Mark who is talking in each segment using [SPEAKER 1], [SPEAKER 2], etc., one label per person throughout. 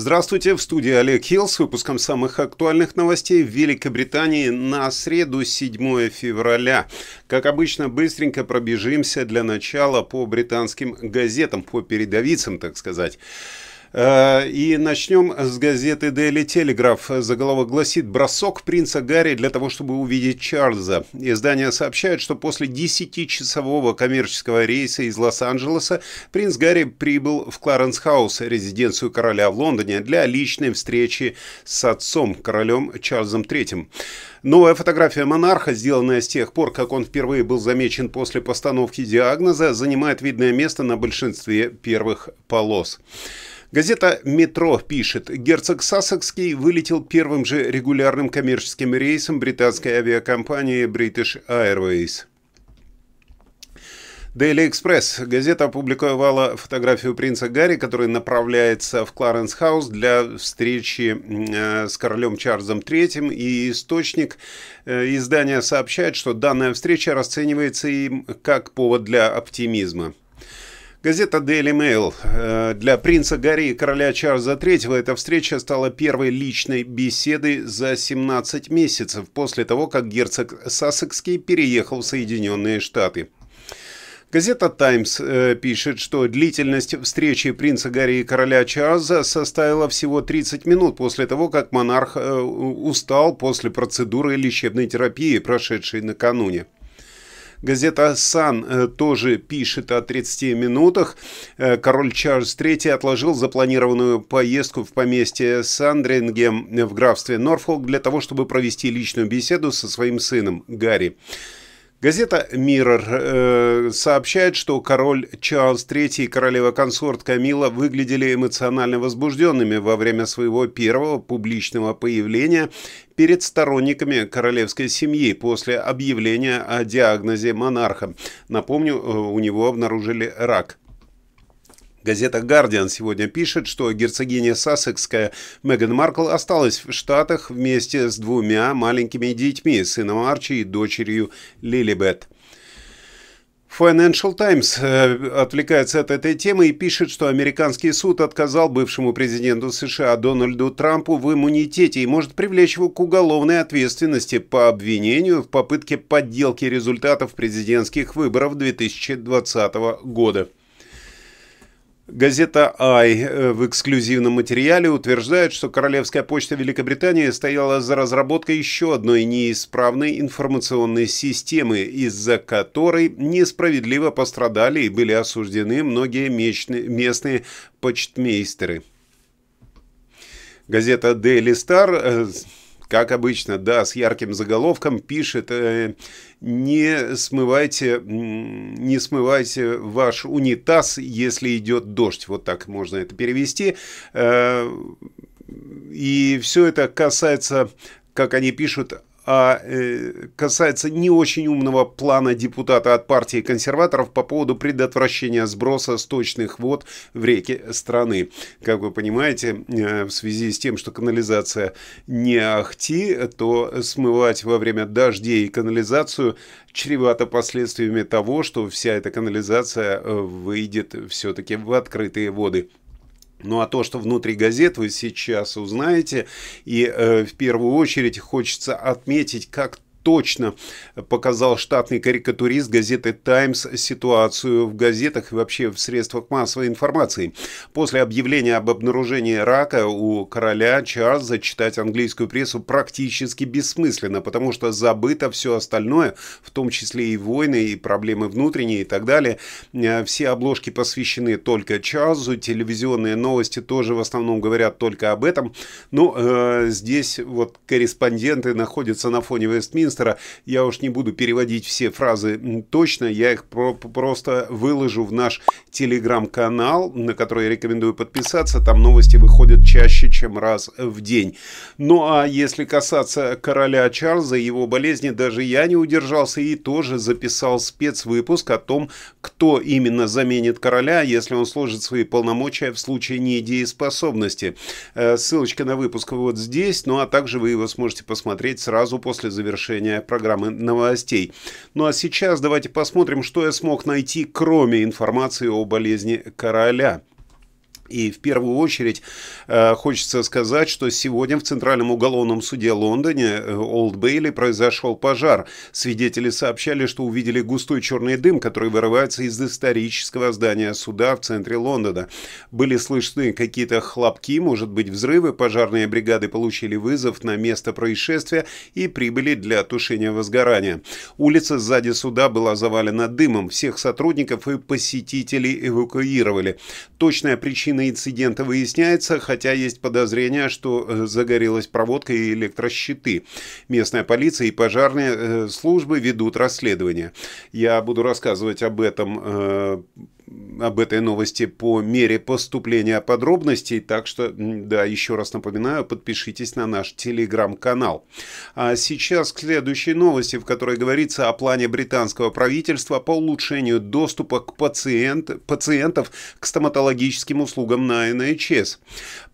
[SPEAKER 1] Здравствуйте, в студии Олег Хилл с выпуском самых актуальных новостей в Великобритании на среду 7 февраля. Как обычно, быстренько пробежимся для начала по британским газетам, по передовицам, так сказать. Э, и начнем с газеты Daily Telegraph. Заголовок гласит «Бросок принца Гарри для того, чтобы увидеть Чарльза». Издание сообщает, что после 10-часового коммерческого рейса из Лос-Анджелеса принц Гарри прибыл в Кларенс-хаус, резиденцию короля в Лондоне, для личной встречи с отцом, королем Чарльзом III. Новая фотография монарха, сделанная с тех пор, как он впервые был замечен после постановки диагноза, занимает видное место на большинстве первых полос. Газета «Метро» пишет, герцог Сассекский вылетел первым же регулярным коммерческим рейсом британской авиакомпании British Airways. Daily Express. Газета опубликовала фотографию принца Гарри, который направляется в Кларенс-хаус для встречи э, с королем Чарльзом III. И источник э, издания сообщает, что данная встреча расценивается им как повод для оптимизма. Газета Daily Mail. Э, для принца Гарри и короля Чарльза III эта встреча стала первой личной беседой за 17 месяцев после того, как герцог Сассекский переехал в Соединенные Штаты. Газета Times э, пишет, что длительность встречи принца Гарри и короля Чарльза составила всего 30 минут после того, как монарх э, устал после процедуры лечебной терапии, прошедшей накануне. Газета «Сан» э, тоже пишет о 30 минутах. Э, король Чарльз III отложил запланированную поездку в поместье Сандрингем в графстве Норфолк для того, чтобы провести личную беседу со своим сыном Гарри. Газета «Миррор» э, сообщает, что король Чарльз III и королева-консорт Камила выглядели эмоционально возбужденными во время своего первого публичного появления перед сторонниками королевской семьи после объявления о диагнозе монарха. Напомню, э, у него обнаружили рак. Газета «Гардиан» сегодня пишет, что герцогиня Сассекская Меган Маркл осталась в Штатах вместе с двумя маленькими детьми, сыном Арчи и дочерью Лилибет. Financial Times э, отвлекается от этой темы и пишет, что американский суд отказал бывшему президенту США Дональду Трампу в иммунитете и может привлечь его к уголовной ответственности по обвинению в попытке подделки результатов президентских выборов 2020 года. Газета «Ай» э, в эксклюзивном материале утверждает, что Королевская почта Великобритании стояла за разработкой еще одной неисправной информационной системы, из-за которой несправедливо пострадали и были осуждены многие местные почтмейстеры. Газета «Daily Стар». Э, как обычно, да, с ярким заголовком пишет э, «Не смывайте, не смывайте ваш унитаз, если идет дождь». Вот так можно это перевести. Э, и все это касается как они пишут, а, э, касается не очень умного плана депутата от партии консерваторов по поводу предотвращения сброса сточных вод в реки страны. Как вы понимаете, э, в связи с тем, что канализация не ахти, то смывать во время дождей канализацию чревато последствиями того, что вся эта канализация э, выйдет все-таки в открытые воды. Ну а то, что внутри газет, вы сейчас узнаете. И э, в первую очередь хочется отметить, как точно показал штатный карикатурист газеты «Таймс» ситуацию в газетах и вообще в средствах массовой информации. После объявления об обнаружении рака у короля Чарльза читать английскую прессу практически бессмысленно, потому что забыто все остальное, в том числе и войны, и проблемы внутренние и так далее. Э, все обложки посвящены только Чарльзу, телевизионные новости тоже в основном говорят только об этом. Но ну, э, здесь вот корреспонденты находятся на фоне Вестминстера, инвестора. Я уж не буду переводить все фразы точно, я их про просто выложу в наш телеграм-канал, на который я рекомендую подписаться. Там новости выходят чаще, чем раз в день. Ну а если касаться короля Чарльза и его болезни, даже я не удержался и тоже записал спецвыпуск о том, кто именно заменит короля, если он сложит свои полномочия в случае недееспособности. Э, ссылочка на выпуск вот здесь, ну а также вы его сможете посмотреть сразу после завершения продолжение программы новостей. Ну а сейчас давайте посмотрим, что я смог найти, кроме информации о болезни короля. И в первую очередь э, хочется сказать, что сегодня в Центральном уголовном суде Лондоне, э, Олд Бейли, произошел пожар. Свидетели сообщали, что увидели густой черный дым, который вырывается из исторического здания суда в центре Лондона. Были слышны какие-то хлопки, может быть взрывы. Пожарные бригады получили вызов на место происшествия и прибыли для тушения возгорания. Улица сзади суда была завалена дымом. Всех сотрудников и посетителей эвакуировали. Точная причина причина инцидента выясняется, хотя есть подозрение, что э, загорелась проводка и электрощиты. Местная полиция и пожарные э, службы ведут расследование. Я буду рассказывать об этом э, об этой новости по мере поступления подробностей. Так что, да, еще раз напоминаю, подпишитесь на наш телеграм-канал. А сейчас к следующей новости, в которой говорится о плане британского правительства по улучшению доступа к пациент, пациентов к стоматологическим услугам на NHS.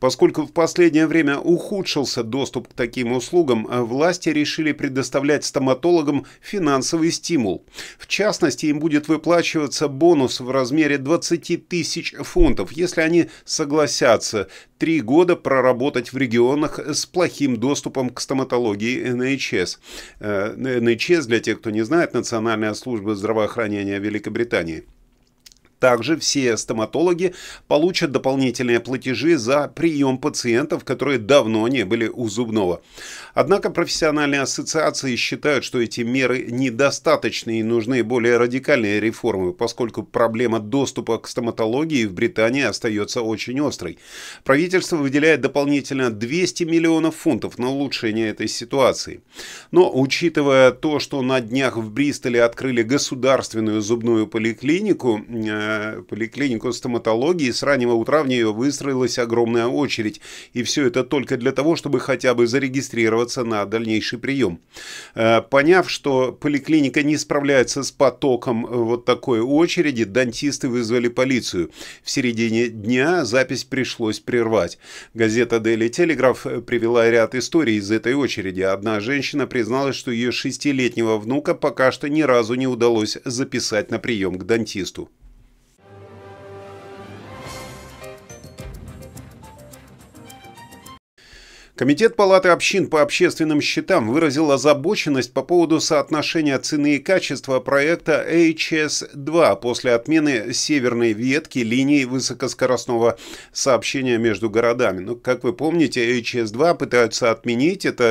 [SPEAKER 1] Поскольку в последнее время ухудшился доступ к таким услугам, э, власти решили предоставлять стоматологам финансовый стимул. В частности, им будет выплачиваться бонус в размере размере 20 тысяч фунтов, если они согласятся три года проработать в регионах с плохим доступом к стоматологии НХС. Э, НХС, для тех, кто не знает, Национальная служба здравоохранения Великобритании. Также все стоматологи получат дополнительные платежи за прием пациентов, которые давно не были у зубного. Однако профессиональные ассоциации считают, что эти меры недостаточны и нужны более радикальные реформы, поскольку проблема доступа к стоматологии в Британии остается очень острой. Правительство выделяет дополнительно 200 миллионов фунтов на улучшение этой ситуации. Но учитывая то, что на днях в Бристоле открыли государственную зубную поликлинику, э, поликлинику стоматологии, с раннего утра в нее выстроилась огромная очередь. И все это только для того, чтобы хотя бы зарегистрироваться на дальнейший прием. Э, поняв, что поликлиника не справляется с потоком э, вот такой очереди, дантисты вызвали полицию. В середине дня запись пришлось прервать. Газета «Дели Телеграф» привела ряд историй из этой очереди. Одна женщина призналась, что ее шестилетнего внука пока что ни разу не удалось записать на прием к дантисту. Комитет Палаты общин по общественным счетам выразил озабоченность по поводу соотношения цены и качества проекта HS2 после отмены северной ветки линии высокоскоростного сообщения между городами. Ну, как вы помните, HS2 пытаются отменить. Эта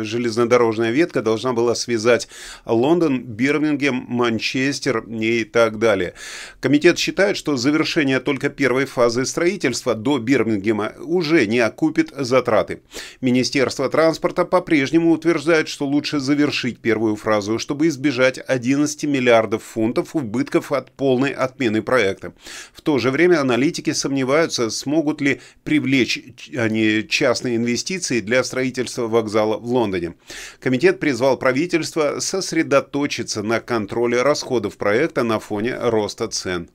[SPEAKER 1] э, железнодорожная ветка должна была связать Лондон, Бирмингем, Манчестер и так далее. Комитет считает, что завершение только первой фазы строительства до Бирмингема уже не окупит затраты. Министерство транспорта по-прежнему утверждает, что лучше завершить первую фразу, чтобы избежать 11 миллиардов фунтов убытков от полной отмены проекта. В то же время аналитики сомневаются, смогут ли привлечь они а частные инвестиции для строительства вокзала в Лондоне. Комитет призвал правительство сосредоточиться на контроле расходов проекта на фоне роста цен.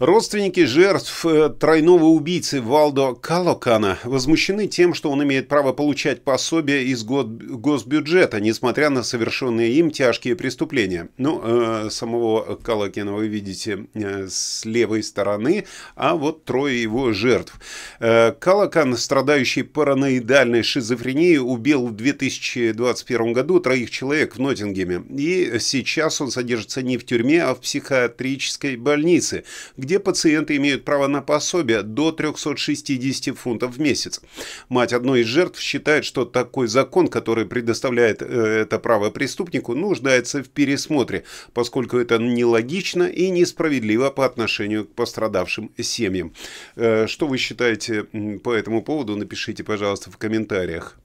[SPEAKER 1] Родственники жертв э, тройного убийцы Валдо Калокана возмущены тем, что он имеет право получать пособие из госбюджета, несмотря на совершенные им тяжкие преступления. Ну, э, самого Калокина вы видите э, с левой стороны, а вот трое его жертв. Калокан, страдающий параноидальной шизофренией, убил в 2021 году троих человек в Ноттингеме. И сейчас он содержится не в тюрьме, а в психиатрической больнице, где где пациенты имеют право на пособие до 360 фунтов в месяц. Мать одной из жертв считает, что такой закон, который предоставляет э, это право преступнику, нуждается в пересмотре, поскольку это нелогично и несправедливо по отношению к пострадавшим семьям. Э, что вы считаете по этому поводу, напишите, пожалуйста, в комментариях.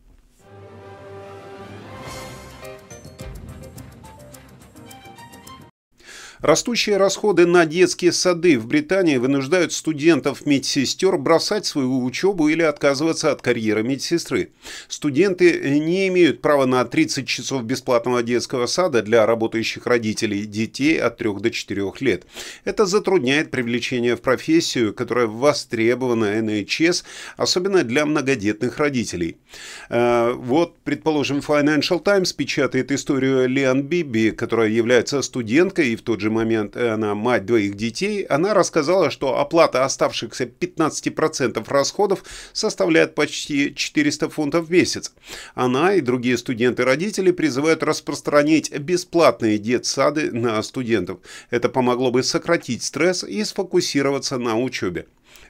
[SPEAKER 1] Растущие расходы на детские сады в Британии вынуждают студентов-медсестер бросать свою учебу или отказываться от карьеры медсестры. Студенты не имеют права на 30 часов бесплатного детского сада для работающих родителей детей от 3 до 4 лет. Это затрудняет привлечение в профессию, которая востребована NHS, особенно для многодетных родителей. Э, вот, предположим, Financial Times печатает историю Лиан Биби, которая является студенткой и в тот же же момент э, она мать двоих детей, она рассказала, что оплата оставшихся 15% расходов составляет почти 400 фунтов в месяц. Она и другие студенты-родители призывают распространить бесплатные детсады на студентов. Это помогло бы сократить стресс и сфокусироваться на учебе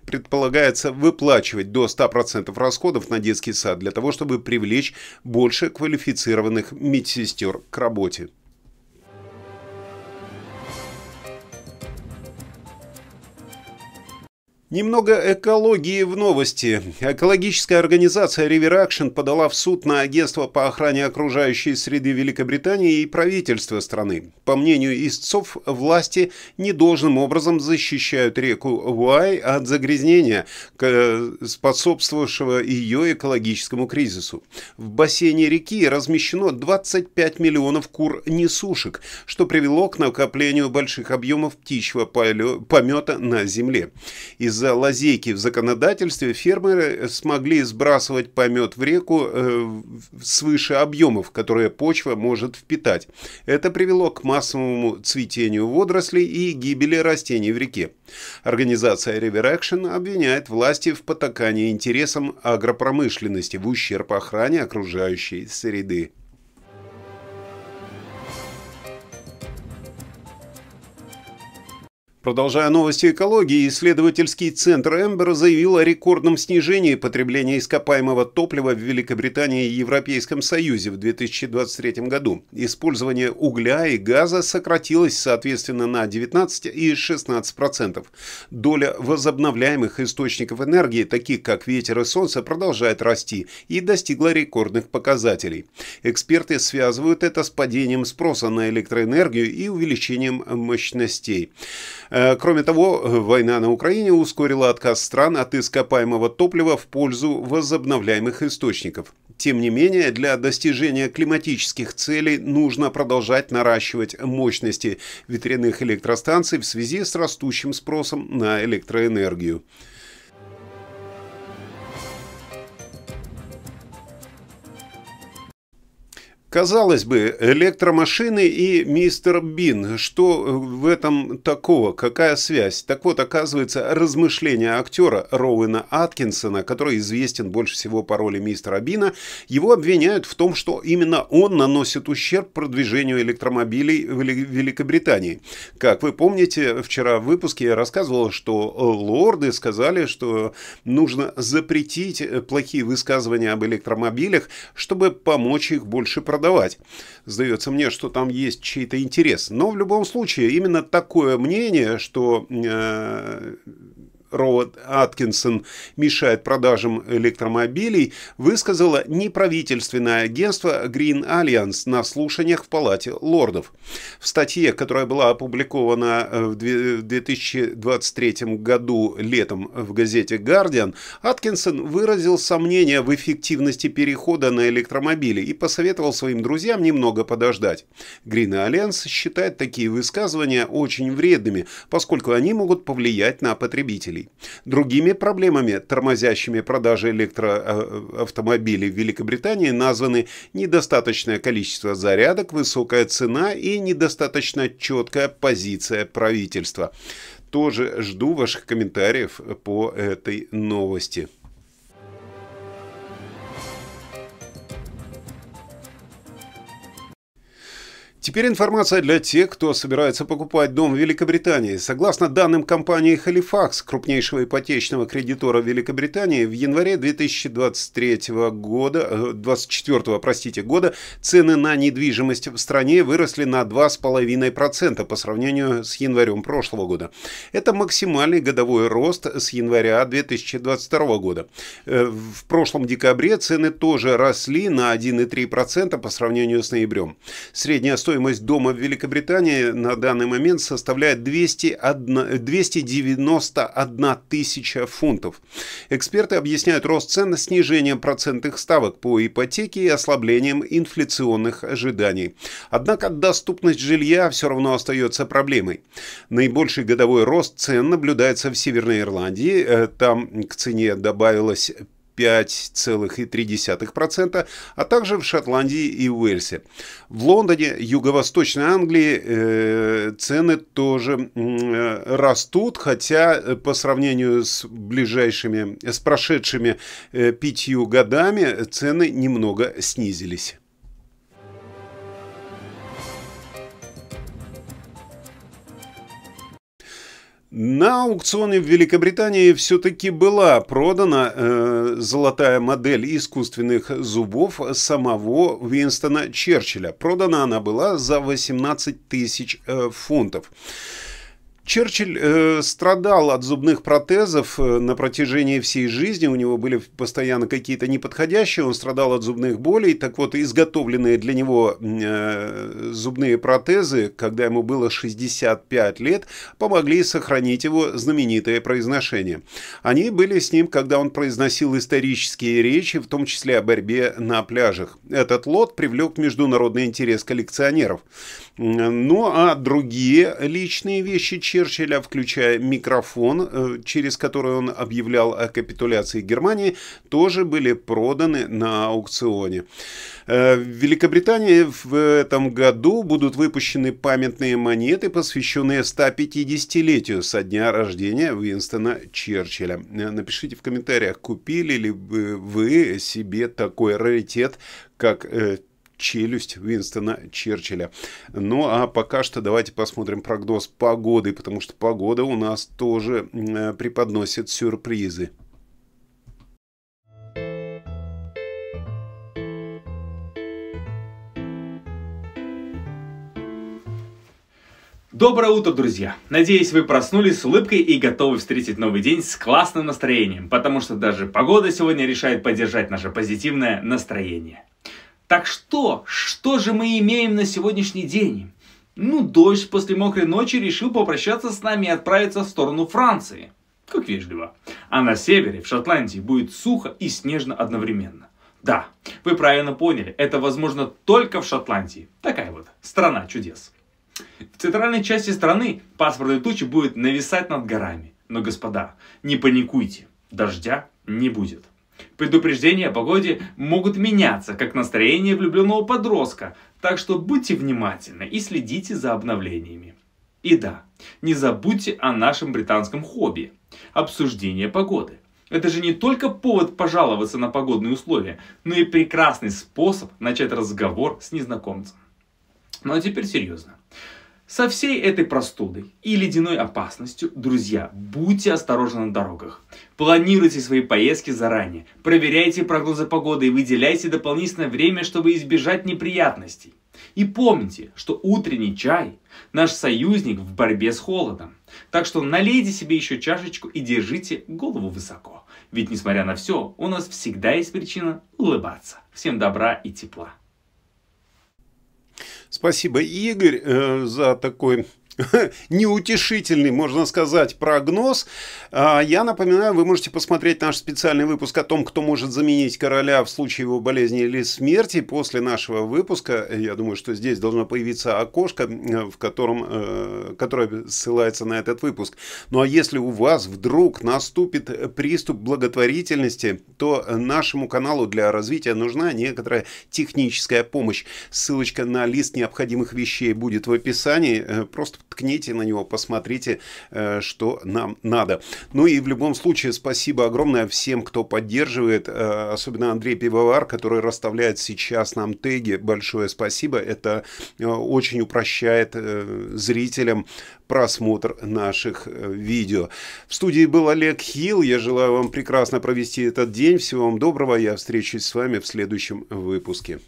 [SPEAKER 1] предполагается выплачивать до 100% расходов на детский сад для того, чтобы привлечь больше квалифицированных медсестер к работе. Немного экологии в новости. Экологическая организация River Action подала в суд на агентство по охране окружающей среды Великобритании и правительство страны. По мнению истцов, власти недолжным образом защищают реку Уай от загрязнения, способствовавшего ее экологическому кризису. В бассейне реки размещено 25 миллионов кур-несушек, что привело к накоплению больших объемов птичьего помета на земле. Из-за из-за лазейки в законодательстве фермеры э, смогли сбрасывать помет в реку э, свыше объемов, которые почва может впитать. Это привело к массовому цветению водорослей и гибели растений в реке. Организация River Action обвиняет власти в потакании интересам агропромышленности в ущерб охране окружающей среды. Продолжая новости экологии, исследовательский центр Эмбер заявил о рекордном снижении потребления ископаемого топлива в Великобритании и Европейском Союзе в 2023 году. Использование угля и газа сократилось, соответственно, на 19 и 16%. процентов. Доля возобновляемых источников энергии, таких как ветер и солнце, продолжает расти и достигла рекордных показателей. Эксперты связывают это с падением спроса на электроэнергию и увеличением мощностей. Э, кроме того, война на Украине ускорила отказ стран от ископаемого топлива в пользу возобновляемых источников. Тем не менее, для достижения климатических целей нужно продолжать наращивать мощности ветряных электростанций в связи с растущим спросом на электроэнергию. Казалось бы, электромашины и мистер Бин, что э, в этом такого, какая связь? Так вот, оказывается, размышления актера Роуэна Аткинсона, который известен больше всего по роли мистера Бина, его обвиняют в том, что именно он наносит ущерб продвижению электромобилей в Великобритании. Как вы помните, вчера в выпуске я рассказывал, что э, лорды сказали, что нужно запретить э, плохие высказывания об электромобилях, чтобы помочь их больше продавать продавать. Сдается мне, что там есть чей-то интерес. Но в любом случае, именно такое мнение, что э, Роуд Аткинсон мешает продажам электромобилей, высказала неправительственное агентство Green Alliance на слушаниях в Палате лордов. В статье, которая была опубликована э, в 2023 году летом в газете Guardian, Аткинсон выразил сомнения в эффективности перехода на электромобили и посоветовал своим друзьям немного подождать. Green Alliance считает такие высказывания очень вредными, поскольку они могут повлиять на потребителей. Другими проблемами, тормозящими продажи электроавтомобилей э, в Великобритании, названы недостаточное количество зарядок, высокая цена и недостаточно четкая позиция правительства. Тоже жду ваших комментариев по этой новости. Теперь информация для тех, кто собирается покупать дом в Великобритании. Согласно данным компании Halifax, крупнейшего ипотечного кредитора Великобритании, в январе 2023 года, 24 э, простите, года цены на недвижимость в стране выросли на 2,5% по сравнению с январем прошлого года. Это максимальный годовой рост с января 2022 года. Э, в прошлом декабре цены тоже росли на 1,3% по сравнению с ноябрем. Средняя стоимость стоимость дома в Великобритании на данный момент составляет 201, 291 тысяча фунтов. Эксперты объясняют рост цен снижением процентных ставок по ипотеке и ослаблением инфляционных ожиданий. Однако доступность жилья все равно остается проблемой. Наибольший годовой рост цен наблюдается в Северной Ирландии. Э, там к цене добавилось 5,3%, а также в Шотландии и Уэльсе. В Лондоне, Юго-Восточной Англии э, цены тоже э, растут, хотя э, по сравнению с ближайшими, с прошедшими э, пятью годами цены немного снизились. На аукционе в Великобритании все-таки была продана э, золотая модель искусственных зубов самого Уинстона Черчилля. Продана она была за 18 тысяч э, фунтов. Черчилль э, страдал от зубных протезов э, на протяжении всей жизни. У него были постоянно какие-то неподходящие. Он страдал от зубных болей. Так вот, изготовленные для него э, зубные протезы, когда ему было 65 лет, помогли сохранить его знаменитое произношение. Они были с ним, когда он произносил исторические речи, в том числе о борьбе на пляжах. Этот лот привлек международный интерес коллекционеров. Ну а другие личные вещи Черчилля, включая микрофон, э, через который он объявлял о капитуляции Германии, тоже были проданы на аукционе. Э, в Великобритании в этом году будут выпущены памятные монеты, посвященные 150-летию со дня рождения Винстона Черчилля. Э, напишите в комментариях, купили ли вы себе такой раритет, как челюсть Уинстона Черчилля. Ну а пока что давайте посмотрим прогноз погоды, потому что погода у нас тоже э, преподносит сюрпризы.
[SPEAKER 2] Доброе утро, друзья! Надеюсь, вы проснулись с улыбкой и готовы встретить новый день с классным настроением, потому что даже погода сегодня решает поддержать наше позитивное настроение. Так что, что же мы имеем на сегодняшний день? Ну, дождь после мокрой ночи решил попрощаться с нами и отправиться в сторону Франции. Как вежливо. А на севере, в Шотландии, будет сухо и снежно одновременно. Да, вы правильно поняли, это возможно только в Шотландии. Такая вот страна чудес. В центральной части страны пасмурные тучи будут нависать над горами. Но, господа, не паникуйте, дождя не будет. Предупреждения о погоде могут меняться, как настроение влюбленного подростка, так что будьте внимательны и следите за обновлениями. И да, не забудьте о нашем британском хобби – обсуждение погоды. Это же не только повод пожаловаться на погодные условия, но и прекрасный способ начать разговор с незнакомцем. Ну а теперь серьезно. Со всей этой простудой и ледяной опасностью, друзья, будьте осторожны на дорогах. Планируйте свои поездки заранее, проверяйте прогнозы погоды и выделяйте дополнительное время, чтобы избежать неприятностей. И помните, что утренний чай – наш союзник в борьбе с холодом. Так что налейте себе еще чашечку и держите голову высоко. Ведь несмотря на все, у нас всегда есть причина улыбаться. Всем добра и тепла.
[SPEAKER 1] Спасибо, Игорь, э, за такой неутешительный, можно сказать, прогноз. А, я напоминаю, вы можете посмотреть наш специальный выпуск о том, кто может заменить короля в случае его болезни или смерти. После нашего выпуска, я думаю, что здесь должно появиться окошко, э, в котором, э, которое ссылается на этот выпуск. Ну а если у вас вдруг наступит приступ благотворительности, то нашему каналу для развития нужна некоторая техническая помощь. Ссылочка на лист необходимых вещей будет в описании. Э, просто ткните на него, посмотрите, э, что нам надо. Ну и в любом случае спасибо огромное всем, кто поддерживает, э, особенно Андрей Пивовар, который расставляет сейчас нам теги. Большое спасибо, это э, очень упрощает зрителям просмотр наших видео. В студии был Олег Хилл. Я желаю вам прекрасно провести этот день. Всего вам доброго. Я встречусь с вами в следующем выпуске.